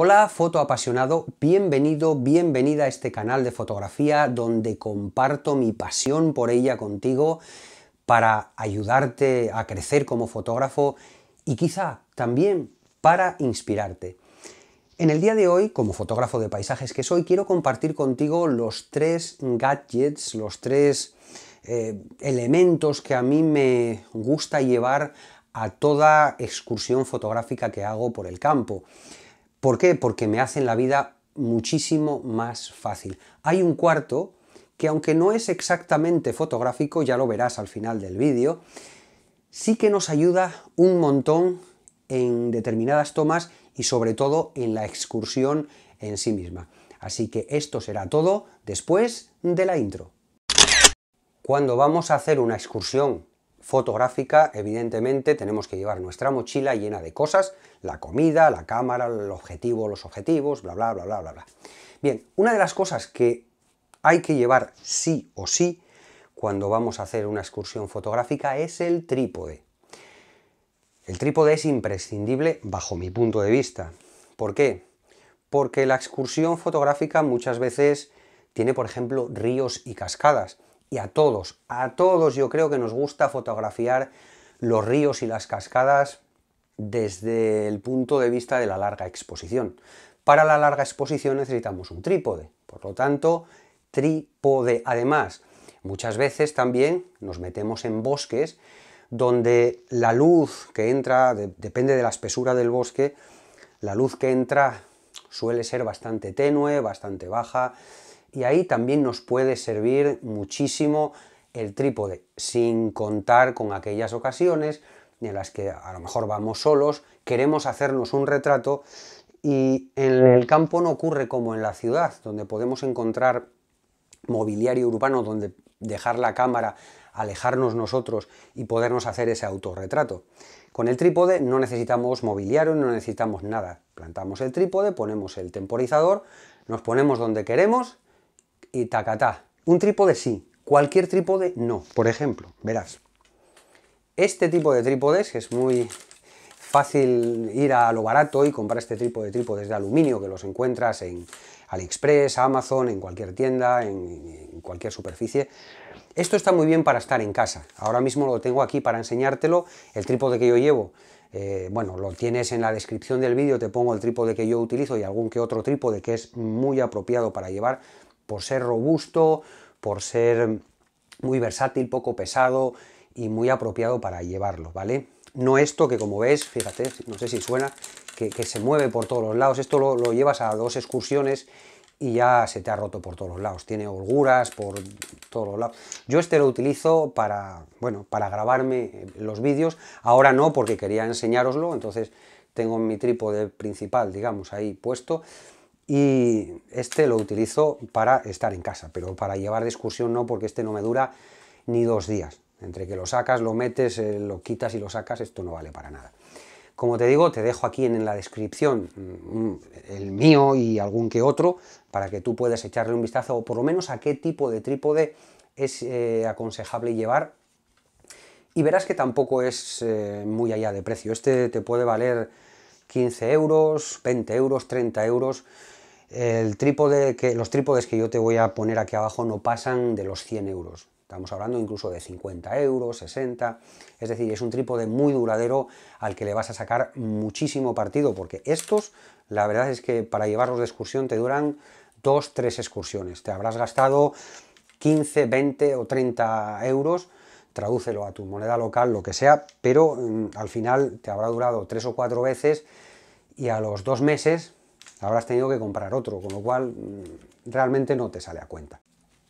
Hola foto apasionado, bienvenido, bienvenida a este canal de fotografía donde comparto mi pasión por ella contigo para ayudarte a crecer como fotógrafo y quizá también para inspirarte. En el día de hoy, como fotógrafo de paisajes que soy, quiero compartir contigo los tres gadgets, los tres eh, elementos que a mí me gusta llevar a toda excursión fotográfica que hago por el campo. ¿Por qué? Porque me hacen la vida muchísimo más fácil. Hay un cuarto que aunque no es exactamente fotográfico, ya lo verás al final del vídeo, sí que nos ayuda un montón en determinadas tomas y sobre todo en la excursión en sí misma. Así que esto será todo después de la intro. Cuando vamos a hacer una excursión fotográfica, evidentemente tenemos que llevar nuestra mochila llena de cosas, la comida, la cámara, el objetivo, los objetivos, bla, bla, bla, bla, bla, Bien, una de las cosas que hay que llevar sí o sí cuando vamos a hacer una excursión fotográfica es el trípode. El trípode es imprescindible bajo mi punto de vista. ¿Por qué? Porque la excursión fotográfica muchas veces tiene, por ejemplo, ríos y cascadas y a todos, a todos yo creo que nos gusta fotografiar los ríos y las cascadas desde el punto de vista de la larga exposición. Para la larga exposición necesitamos un trípode, por lo tanto, trípode. Además, muchas veces también nos metemos en bosques donde la luz que entra, depende de la espesura del bosque, la luz que entra suele ser bastante tenue, bastante baja, y ahí también nos puede servir muchísimo el trípode, sin contar con aquellas ocasiones en las que a lo mejor vamos solos, queremos hacernos un retrato y en el campo no ocurre como en la ciudad, donde podemos encontrar mobiliario urbano, donde dejar la cámara, alejarnos nosotros y podernos hacer ese autorretrato. Con el trípode no necesitamos mobiliario, no necesitamos nada. Plantamos el trípode, ponemos el temporizador, nos ponemos donde queremos y tacatá. Un trípode sí, cualquier trípode no. Por ejemplo, verás, este tipo de trípodes, que es muy fácil ir a lo barato y comprar este tipo de trípodes de aluminio que los encuentras en AliExpress, Amazon, en cualquier tienda, en, cualquier superficie. Esto está muy bien para estar en casa. Ahora mismo lo tengo aquí para enseñártelo. El trípode que yo llevo, eh, bueno, lo tienes en la descripción del vídeo, te pongo el trípode que yo utilizo y algún que otro trípode que es muy apropiado para llevar por ser robusto, por ser muy versátil, poco pesado y muy apropiado para llevarlo, ¿vale? No esto que como ves, fíjate, no sé si suena, que, se mueve por todos los lados, esto lo, lo, llevas a dos excursiones y ya se te ha roto por todos los lados, tiene holguras por todos los lados. Yo este lo utilizo para, bueno, para grabarme los vídeos, ahora no porque quería enseñároslo, entonces tengo mi trípode principal, digamos, ahí puesto, y este lo utilizo para estar en casa, pero para llevar de excursión no, porque este no me dura ni dos días. Entre que lo sacas, lo metes, eh, lo quitas y lo sacas, esto no vale para nada. Como te digo, te dejo aquí en la descripción mm, mm, el mío y algún que otro para que tú puedas echarle un vistazo o por lo menos a qué tipo de trípode es eh, aconsejable llevar. Y verás que tampoco es eh, muy allá de precio. Este te puede valer 15 euros, 20 euros, 30 euros. El trípode que, los trípodes que yo te voy a poner aquí abajo no pasan de los 100 euros. Estamos hablando incluso de 50 euros, 60. Es decir, es un trípode muy duradero al que le vas a sacar muchísimo partido, porque estos, la verdad es que para llevarlos de excursión te duran dos tres excursiones. Te habrás gastado 15, 20 o 30 euros tradúcelo a tu moneda local, lo que sea, pero mm, al final te habrá durado tres o cuatro veces y a los dos meses has tenido que comprar otro, con lo cual mm, realmente no te sale a cuenta.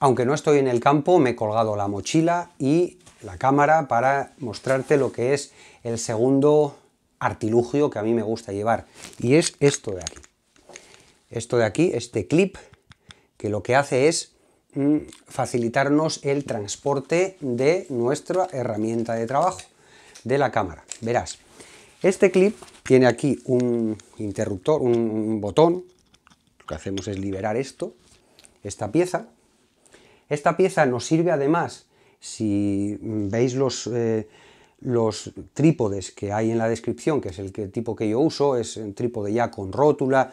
Aunque no estoy en el campo, me he colgado la mochila y la cámara para mostrarte lo que es el segundo artilugio que a mí me gusta llevar. Y es esto de aquí. Esto de aquí, este clip, que lo que hace es mm, facilitarnos el transporte de nuestra herramienta de trabajo, de la cámara. Verás, este clip tiene aquí un interruptor, un, botón, lo que hacemos es liberar esto, esta pieza. Esta pieza nos sirve además, si veis los, eh, trípodes que hay en la descripción, que es el tipo que yo uso, es un trípode ya con rótula,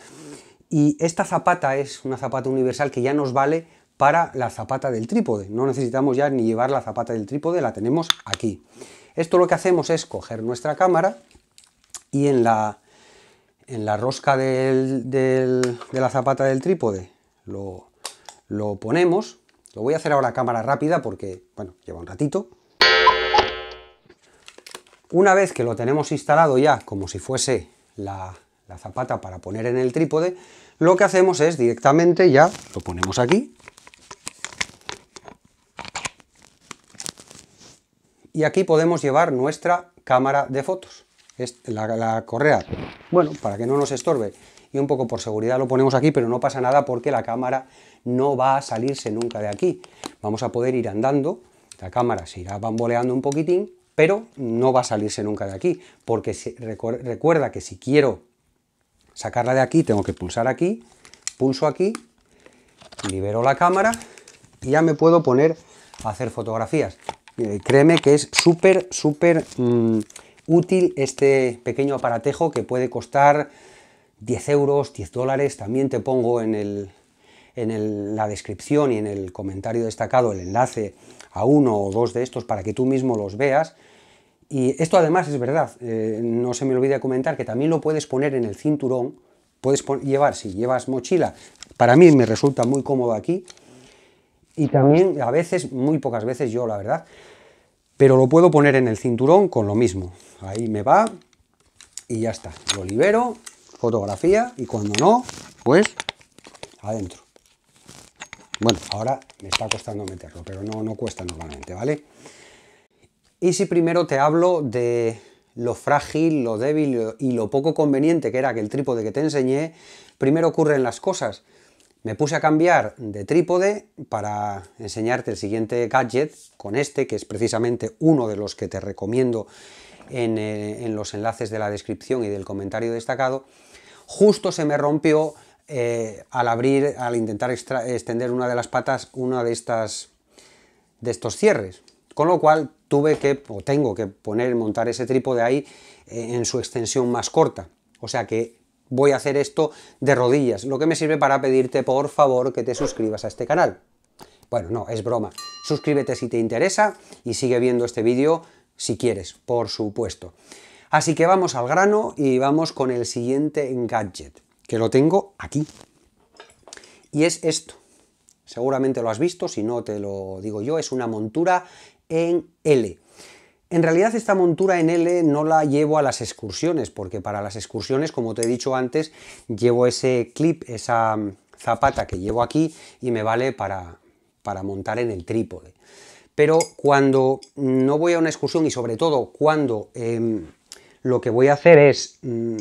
y esta zapata es una zapata universal que ya nos vale para la zapata del trípode. No necesitamos ya ni llevar la zapata del trípode, la tenemos aquí. Esto lo que hacemos es coger nuestra cámara, y en la, en la rosca de la zapata del trípode lo, ponemos. Lo voy a hacer ahora a cámara rápida porque, bueno, lleva un ratito. Una vez que lo tenemos instalado ya como si fuese la, zapata para poner en el trípode, lo que hacemos es directamente ya lo ponemos aquí. Y aquí podemos llevar nuestra cámara de fotos la, correa, bueno, para que no nos estorbe. Y un poco por seguridad lo ponemos aquí, pero no pasa nada porque la cámara no va a salirse nunca de aquí. Vamos a poder ir andando, la cámara se irá bamboleando un poquitín, pero no va a salirse nunca de aquí, porque recuerda que si quiero sacarla de aquí, tengo que pulsar aquí, pulso aquí, libero la cámara y ya me puedo poner a hacer fotografías. Eh, créeme que es súper, súper... Mm, útil este pequeño aparatejo que puede costar 10 euros, 10 dólares. También te pongo en, el, en la descripción y en el comentario destacado el enlace a uno o dos de estos para que tú mismo los veas. Y esto además es verdad, eh, no se me olvide comentar que también lo puedes poner en el cinturón, puedes llevar, si llevas mochila, para mí me resulta muy cómodo aquí, y también a veces, muy pocas veces yo la verdad, pero lo puedo poner en el cinturón con lo mismo. Ahí me va y ya está. Lo libero, fotografía y cuando no, pues adentro. Bueno, ahora me está costando meterlo, pero no, no cuesta normalmente, ¿vale? Y si primero te hablo de lo frágil, lo débil y lo poco conveniente que era aquel trípode que te enseñé, primero ocurren las cosas. Me puse a cambiar de trípode para enseñarte el siguiente gadget con este, que es precisamente uno de los que te recomiendo en, eh, los enlaces de la descripción y del comentario destacado. Justo se me rompió eh, al abrir, al intentar extender una de las patas, una de estas de estos cierres. Con lo cual tuve que, o tengo que poner, montar ese trípode ahí eh, en su extensión más corta. O sea que voy a hacer esto de rodillas, lo que me sirve para pedirte por favor que te suscribas a este canal. Bueno, no, es broma. Suscríbete si te interesa y sigue viendo este vídeo si quieres, por supuesto. Así que vamos al grano y vamos con el siguiente gadget, que lo tengo aquí. Y es esto. Seguramente lo has visto, si no te lo digo yo, es una montura en L. En realidad esta montura en L no la llevo a las excursiones, porque para las excursiones, como te he dicho antes, llevo ese clip, esa mm, zapata que llevo aquí y me vale para, para montar en el trípode. Pero cuando no voy a una excursión y sobre todo cuando em, lo que voy a hacer es mm,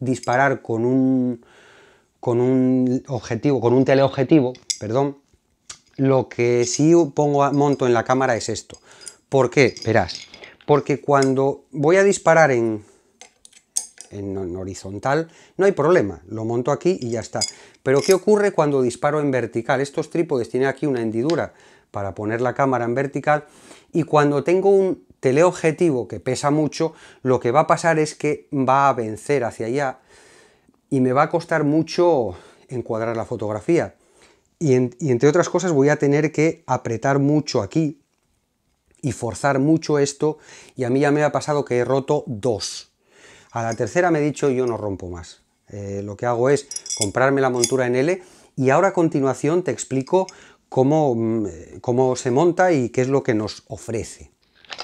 disparar con un, con un objetivo, con un teleobjetivo, perdón, lo que sí pongo monto en la cámara es esto. ¿Por qué? Verás porque cuando voy a disparar en, en, horizontal no hay problema, lo monto aquí y ya está. Pero ¿qué ocurre cuando disparo en vertical? Estos trípodes tienen aquí una hendidura para poner la cámara en vertical y cuando tengo un teleobjetivo que pesa mucho, lo que va a pasar es que va a vencer hacia allá y me va a costar mucho encuadrar la fotografía. y entre otras cosas voy a tener que apretar mucho aquí y forzar mucho esto y a mí ya me ha pasado que he roto dos. A la tercera me he dicho yo no rompo más. Eh, lo que hago es comprarme la montura en L y ahora a continuación te explico cómo, mm, eh, cómo se monta y qué es lo que nos ofrece.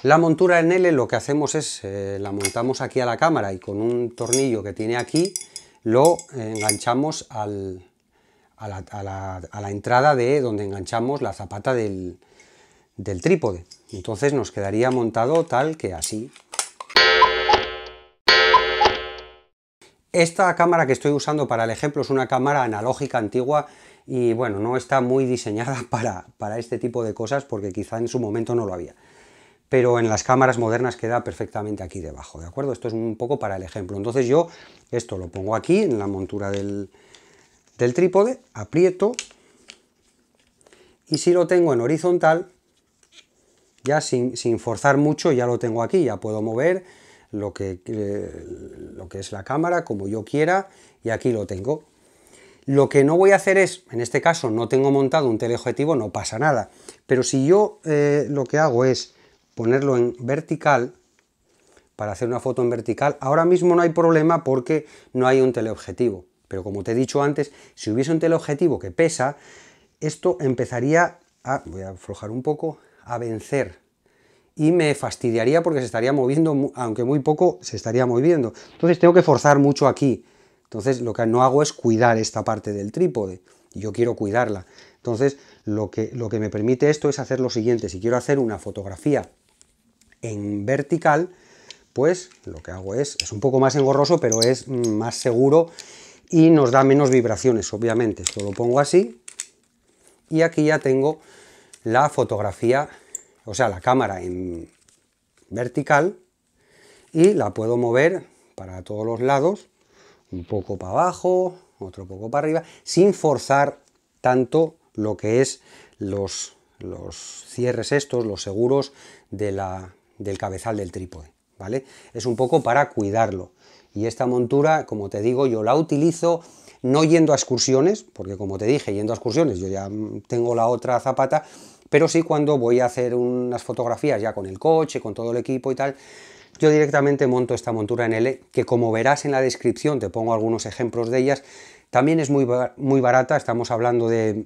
La montura en L lo que hacemos es, eh, la montamos aquí a la cámara y con un tornillo que tiene aquí lo enganchamos a, la, entrada de donde enganchamos la zapata del, del trípode. Entonces nos quedaría montado tal que así. Esta cámara que estoy usando para el ejemplo es una cámara analógica antigua y bueno, no está muy diseñada para, este tipo de cosas porque quizá en su momento no lo había. Pero en las cámaras modernas queda perfectamente aquí debajo, ¿de acuerdo? Esto es un poco para el ejemplo. Entonces yo esto lo pongo aquí en la montura del, del trípode, aprieto y si lo tengo en horizontal ya sin, forzar mucho, ya lo tengo aquí, ya puedo mover lo que, eh, lo que es la cámara como yo quiera y aquí lo tengo. Lo que no voy a hacer es, en este caso no tengo montado un teleobjetivo, no pasa nada, pero si yo eh, lo que hago es ponerlo en vertical, para hacer una foto en vertical, ahora mismo no hay problema porque no hay un teleobjetivo. Pero como te he dicho antes, si hubiese un teleobjetivo que pesa, esto empezaría a... Voy a aflojar un poco a vencer. Y me fastidiaría porque se estaría moviendo, aunque muy poco, se estaría moviendo. Entonces tengo que forzar mucho aquí. Entonces lo que no hago es cuidar esta parte del trípode. Yo quiero cuidarla. Entonces lo que, lo que me permite esto es hacer lo siguiente. Si quiero hacer una fotografía en vertical, pues lo que hago es, es un poco más engorroso, pero es mm, más seguro y nos da menos vibraciones, obviamente. Esto lo pongo así y aquí ya tengo la fotografía o sea, la cámara en vertical y la puedo mover para todos los lados, un poco para abajo, otro poco para arriba, sin forzar tanto lo que es los, los cierres estos, los seguros de del cabezal del trípode, ¿vale? Es un poco para cuidarlo. Y esta montura, como te digo, yo la utilizo no yendo a excursiones, porque como te dije, yendo a excursiones yo ya tengo la otra zapata, pero sí cuando voy a hacer unas fotografías ya con el coche, con todo el equipo y tal, yo directamente monto esta montura en L, que como verás en la descripción, te pongo algunos ejemplos de ellas, también es muy, muy barata, estamos hablando de,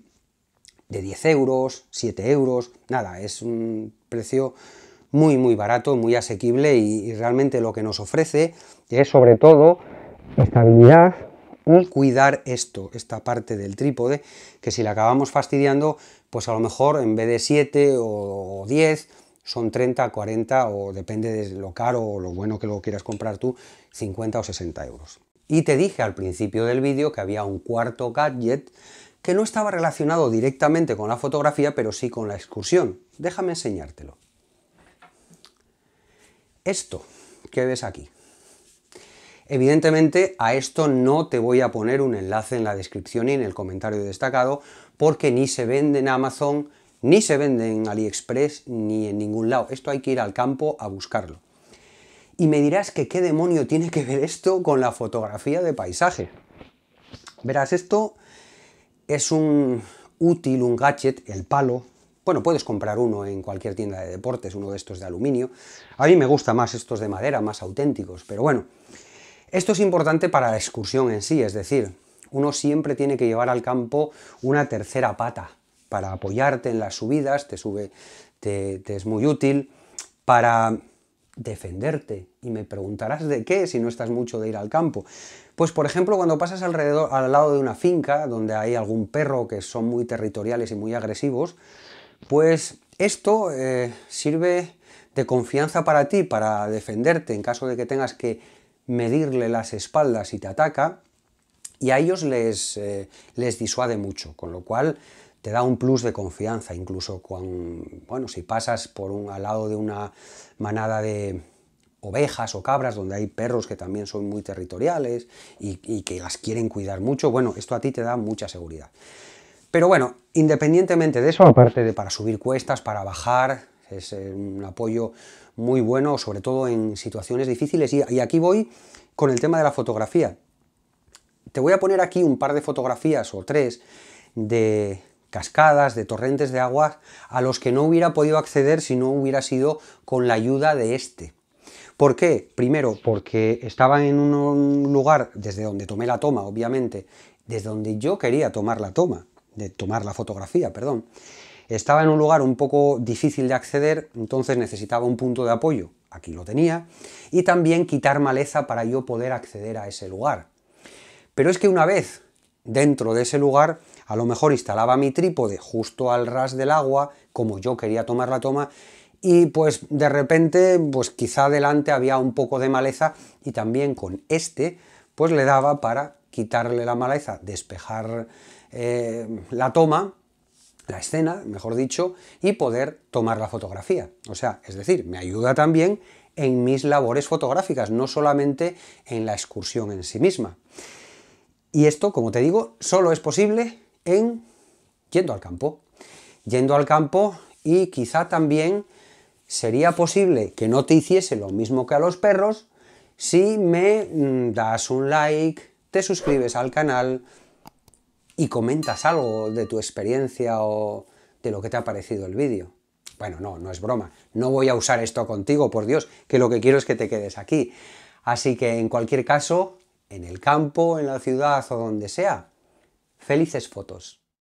de 10 euros, 7 euros, nada, es un precio muy muy barato, muy asequible y realmente lo que nos ofrece es sobre todo estabilidad, cuidar esto, esta parte del trípode, que si la acabamos fastidiando, pues a lo mejor en vez de 7 o 10, son 30, 40 o depende de lo caro o lo bueno que lo quieras comprar tú, 50 o 60 euros. Y te dije al principio del vídeo que había un cuarto gadget que no estaba relacionado directamente con la fotografía, pero sí con la excursión. Déjame enseñártelo. Esto qué ves aquí. Evidentemente a esto no te voy a poner un enlace en la descripción y en el comentario destacado porque ni se vende en Amazon, ni se vende en AliExpress, ni en ningún lado. Esto hay que ir al campo a buscarlo. Y me dirás que qué demonio tiene que ver esto con la fotografía de paisaje. Verás, esto es un útil, un gadget, el palo. Bueno, puedes comprar uno en cualquier tienda de deportes, uno de estos de aluminio. A mí me gusta más estos de madera, más auténticos, pero bueno, esto es importante para la excursión en sí, es decir, uno siempre tiene que llevar al campo una tercera pata para apoyarte en las subidas, te sube, te, es muy útil, para defenderte. Y me preguntarás de qué si no estás mucho de ir al campo. Pues por ejemplo, cuando pasas alrededor, al lado de una finca donde hay algún perro que son muy territoriales y muy agresivos, pues esto eh, sirve de confianza para ti, para defenderte en caso de que tengas que medirle las espaldas si te ataca, y a ellos les, eh, les disuade mucho, con lo cual te da un plus de confianza, incluso cuando bueno, si pasas por un, al lado de una manada de ovejas o cabras, donde hay perros que también son muy territoriales y, y que las quieren cuidar mucho, bueno, esto a ti te da mucha seguridad. Pero bueno, independientemente de eso, aparte de para subir cuestas, para bajar, es eh, un apoyo muy bueno, sobre todo en situaciones difíciles. Y, aquí voy con el tema de la fotografía. Te voy a poner aquí un par de fotografías o tres de cascadas, de torrentes de agua, a los que no hubiera podido acceder si no hubiera sido con la ayuda de este. ¿Por qué? Primero, porque estaba en un lugar desde donde tomé la toma, obviamente, desde donde yo quería tomar la toma, de tomar la fotografía, perdón. Estaba en un lugar un poco difícil de acceder, entonces necesitaba un punto de apoyo. Aquí lo tenía. Y también quitar maleza para yo poder acceder a ese lugar. Pero es que una vez dentro de ese lugar, a lo mejor instalaba mi trípode justo al ras del agua, como yo quería tomar la toma, y pues de repente, pues quizá adelante había un poco de maleza y también con este, pues le daba para quitarle la maleza, despejar eh, la toma la escena, mejor dicho, y poder tomar la fotografía. O sea, es decir, me ayuda también en mis labores fotográficas, no solamente en la excursión en sí misma. Y esto, como te digo, solo es posible en yendo al campo. Yendo al campo y quizá también sería posible que no te hiciese lo mismo que a los perros si me mm, das un like, te suscribes al canal, y comentas algo de tu experiencia o de lo que te ha parecido el vídeo. Bueno, no, no es broma. No voy a usar esto contigo, por Dios, que lo que quiero es que te quedes aquí. Así que en cualquier caso, en el campo, en la ciudad o donde sea, felices fotos.